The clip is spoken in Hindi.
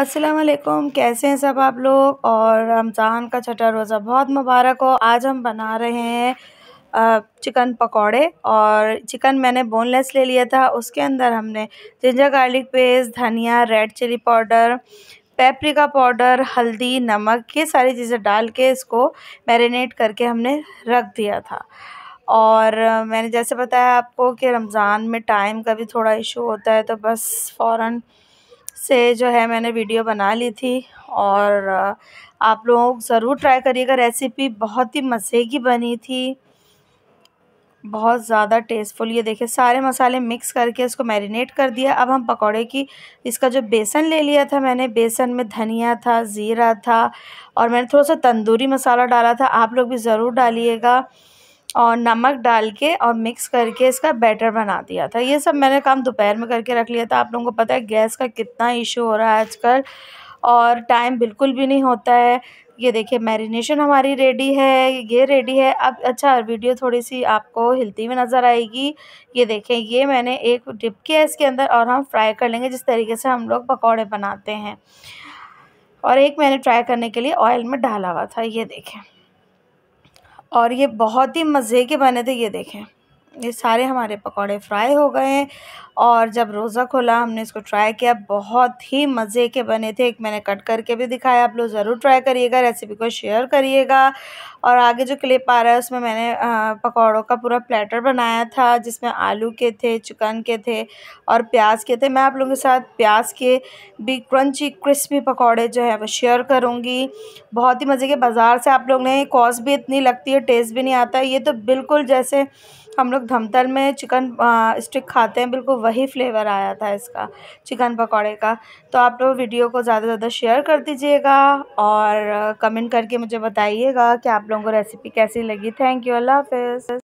असलम कैसे हैं सब आप लोग और रमज़ान का छठा रोज़ा बहुत मुबारक हो आज हम बना रहे हैं चिकन पकौड़े और चिकन मैंने बोनलेस ले लिया था उसके अंदर हमने जिंजर गार्लिक पेस्ट धनिया red chilli powder paprika powder हल्दी नमक ये सारी चीज़ें डाल के इसको मैरिनेट करके हमने रख दिया था और मैंने जैसे बताया आपको कि रमज़ान में टाइम का भी थोड़ा इशू होता है तो बस फ़ौर से जो है मैंने वीडियो बना ली थी और आप लोग ज़रूर ट्राई करिएगा रेसिपी बहुत ही मज़े की बनी थी बहुत ज़्यादा टेस्टफुल ये देखिए सारे मसाले मिक्स करके इसको मैरिनेट कर दिया अब हम पकौड़े की इसका जो बेसन ले लिया था मैंने बेसन में धनिया था ज़ीरा था और मैंने थोड़ा सा तंदूरी मसाला डाला था आप लोग भी ज़रूर डालिएगा और नमक डाल के और मिक्स करके इसका बैटर बना दिया था ये सब मैंने काम दोपहर में करके रख लिया था आप लोगों को पता है गैस का कितना इशू हो रहा है आजकल और टाइम बिल्कुल भी नहीं होता है ये देखिए मैरिनेशन हमारी रेडी है ये रेडी है अब अच्छा वीडियो थोड़ी सी आपको हिलती हुई नज़र आएगी ये देखें ये मैंने एक डिप किया इसके अंदर और हम फ्राई कर लेंगे जिस तरीके से हम लोग पकौड़े बनाते हैं और एक मैंने ट्राई करने के लिए ऑयल में डाला हुआ था ये देखें और ये बहुत ही मज़े के बने थे ये देखें ये सारे हमारे पकौड़े फ्राई हो गए और जब रोज़ा खोला हमने इसको ट्राई किया बहुत ही मज़े के बने थे एक मैंने कट करके भी दिखाया आप लोग ज़रूर ट्राई करिएगा रेसिपी को शेयर करिएगा और आगे जो क्लिप आ रहा है उसमें मैंने पकौड़ों का पूरा प्लेटर बनाया था जिसमें आलू के थे चिकन के थे और प्याज के थे मैं आप लोगों के साथ प्याज के भी क्रंची क्रिस्पी पकौड़े जो है वो शेयर करूँगी बहुत ही मज़े के बाज़ार से आप लोग ने कॉस्ट भी इतनी लगती है टेस्ट भी नहीं आता ये तो बिल्कुल जैसे हम लोग लोग धमतर में चिकन स्टिक खाते हैं बिल्कुल वही फ्लेवर आया था इसका चिकन पकौड़े का तो आप लोग वीडियो को ज़्यादा से ज़्यादा शेयर कर दीजिएगा और कमेंट करके मुझे बताइएगा कि आप लोगों को रेसिपी कैसी लगी थैंक यू अल्लाह हाफ